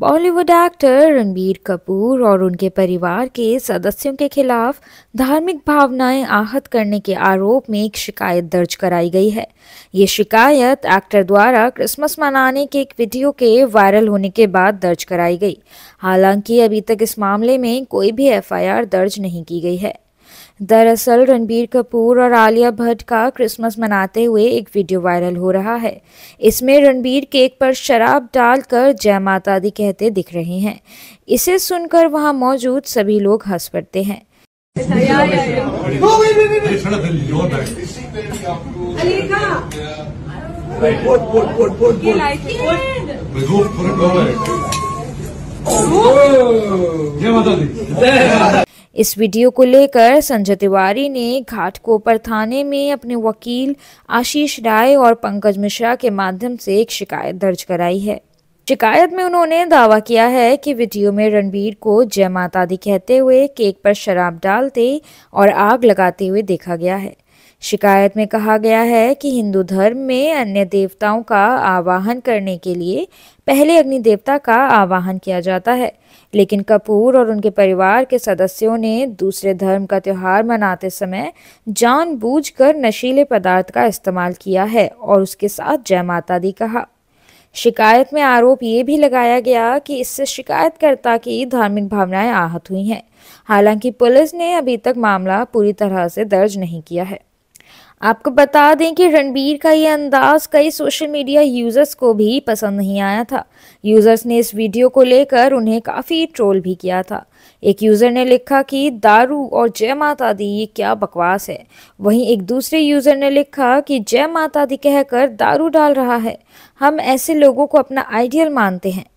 Bollywood actor Ranbir Kapoor और उनके परिवार के सदस्यों के खिलाफ धार्मिक भावनाएं आहत करने के आरोप में एक शिकायत दर्ज कराई गई है ये शिकायत एक्टर द्वारा क्रिसमस मनाने के एक वीडियो के वायरल होने के बाद दर्ज कराई गई हालांकि अभी तक इस मामले में कोई भी एफआईआर दर्ज नहीं की गई है दरअसल रणबीर कपूर और आलिया भट्ट का क्रिसमस मनाते हुए एक वीडियो वायरल हो रहा है इसमें रणबीर केक पर शराब डालकर जय माता दी कहते दिख रहे हैं इसे सुनकर वहां मौजूद सभी लोग हंस पड़ते हैं जय माता दी इस वीडियो को लेकर संजय तिवारी ने घाटकोपर थाने में अपने वकील आशीष राय और पंकज मिश्रा के माध्यम से एक शिकायत दर्ज कराई है शिकायत में उन्होंने दावा किया है कि वीडियो में रणबीर को जय माता दी कहते हुए केक पर शराब डालते और आग लगाते हुए देखा गया है शिकायत में कहा गया है कि हिंदू धर्म में अन्य देवताओं का आवाहन करने के लिए पहले अग्नि देवता का आवाहन किया जाता है लेकिन कपूर और उनके परिवार के सदस्यों ने दूसरे धर्म का त्यौहार मनाते समय जानबूझकर नशीले पदार्थ का इस्तेमाल किया है और उसके साथ जय माता दी कहा शिकायत में आरोप ये भी लगाया गया कि इससे शिकायतकर्ता की धार्मिक भावनाएं आहत हुई हैं हालांकि पुलिस ने अभी तक मामला पूरी तरह से दर्ज नहीं किया है आपको बता दें कि रणबीर का ये अंदाज कई सोशल मीडिया यूज़र्स को भी पसंद नहीं आया था यूज़र्स ने इस वीडियो को लेकर उन्हें काफ़ी ट्रोल भी किया था एक यूज़र ने लिखा कि दारू और जय माता दी ये क्या बकवास है वहीं एक दूसरे यूज़र ने लिखा कि जय माता दी कहकर दारू डाल रहा है हम ऐसे लोगों को अपना आइडियल मानते हैं